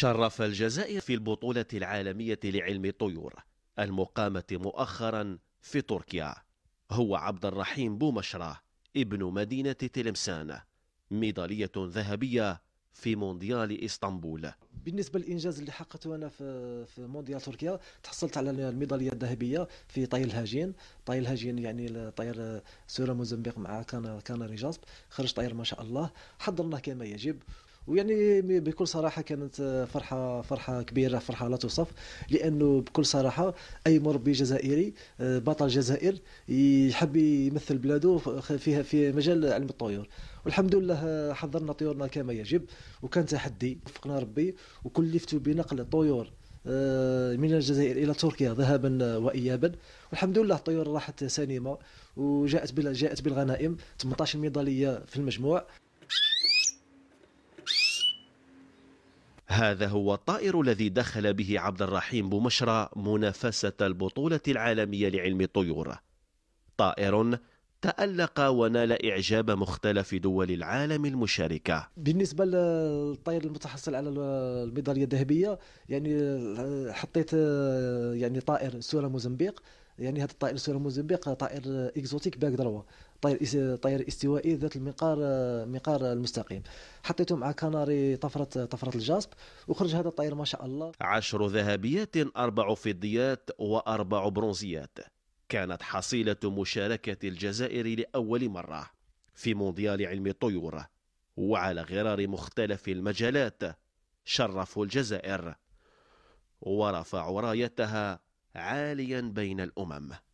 شرف الجزائر في البطولة العالمية لعلم الطيور المقامة مؤخرا في تركيا هو عبد الرحيم بومشرة ابن مدينة تلمسان ميدالية ذهبية في مونديال اسطنبول بالنسبه للانجاز اللي حققته انا في في مونديال تركيا تحصلت على الميداليه الذهبيه في طي الهاجين طي الهاجين يعني طير سورة موزمبيق مع كان كان رجاسب خرج طير ما شاء الله حضرناه كما يجب ويعني بكل صراحه كانت آه، فرحه فرحه كبيره فرحه لا توصف لانه بكل صراحه اي مربي جزائري آه، بطل الجزائر يحب يمثل بلاده فيها في مجال علم الطيور والحمد لله آه، حضرنا طيورنا كما يجب وكان تحدي وفقنا ربي وكلفت بنقل طيور من الجزائر الى تركيا ذهابا وايابا والحمد لله الطيور راحت سليمه وجاءت جاءت بالغنائم 18 ميداليه في المجموع هذا هو الطائر الذي دخل به عبد الرحيم بومشرى منافسة البطولة العالمية لعلم الطيور طائر تألق ونال إعجاب مختلف دول العالم المشاركة بالنسبة للطير المتحصل على الميدالية الذهبية يعني آه، حطيت آه، يعني طائر سورة موزمبيق يعني هذا الطائر سورة موزمبيق آه، طائر اكزوتيك باك دروا طائر طائر استوائي ذات المقار مقار المستقيم حطيته مع كناري طفرة طفرة الجاسب وخرج هذا الطائر ما شاء الله عشر ذهبيات أربع فضيات وأربع برونزيات كانت حصيلة مشاركة الجزائر لأول مرة في مونديال علم الطيور وعلى غرار مختلف المجالات شرفوا الجزائر ورفعوا رايتها عاليا بين الأمم